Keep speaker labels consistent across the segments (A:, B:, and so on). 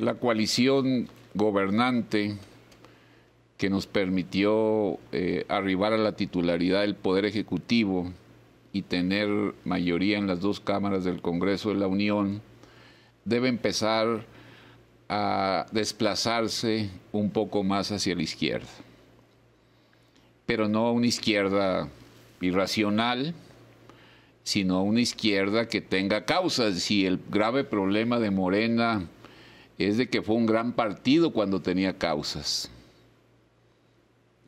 A: la coalición gobernante que nos permitió eh, arribar a la titularidad del Poder Ejecutivo y tener mayoría en las dos cámaras del Congreso de la Unión, debe empezar a desplazarse un poco más hacia la izquierda. Pero no a una izquierda irracional, sino a una izquierda que tenga causas. Si el grave problema de Morena es de que fue un gran partido cuando tenía causas.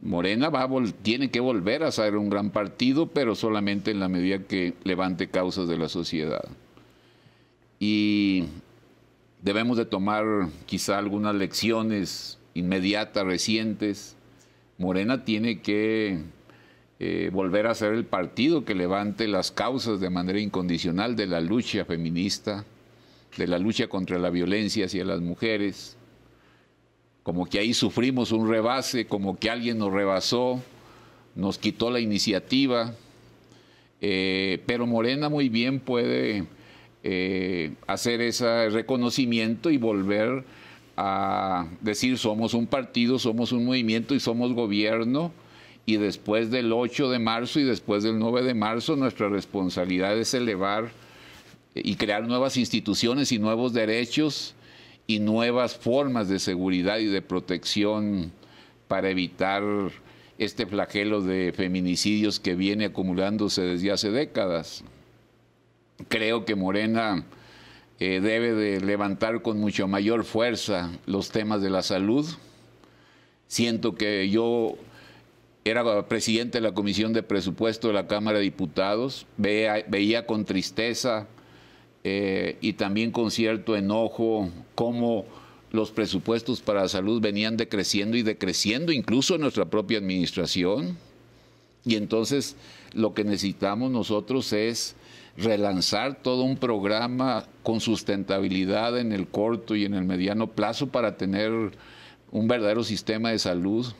A: Morena va tiene que volver a ser un gran partido, pero solamente en la medida que levante causas de la sociedad. Y debemos de tomar quizá algunas lecciones inmediatas, recientes. Morena tiene que eh, volver a ser el partido que levante las causas de manera incondicional de la lucha feminista, de la lucha contra la violencia hacia las mujeres, como que ahí sufrimos un rebase, como que alguien nos rebasó, nos quitó la iniciativa, eh, pero Morena muy bien puede eh, hacer ese reconocimiento y volver a decir somos un partido, somos un movimiento y somos gobierno. Y después del 8 de marzo y después del 9 de marzo, nuestra responsabilidad es elevar y crear nuevas instituciones y nuevos derechos y nuevas formas de seguridad y de protección para evitar este flagelo de feminicidios que viene acumulándose desde hace décadas. Creo que Morena eh, debe de levantar con mucho mayor fuerza los temas de la salud. Siento que yo era presidente de la Comisión de Presupuesto de la Cámara de Diputados, veía con tristeza eh, y también con cierto enojo cómo los presupuestos para la salud venían decreciendo y decreciendo, incluso en nuestra propia administración. Y entonces lo que necesitamos nosotros es relanzar todo un programa con sustentabilidad en el corto y en el mediano plazo para tener un verdadero sistema de salud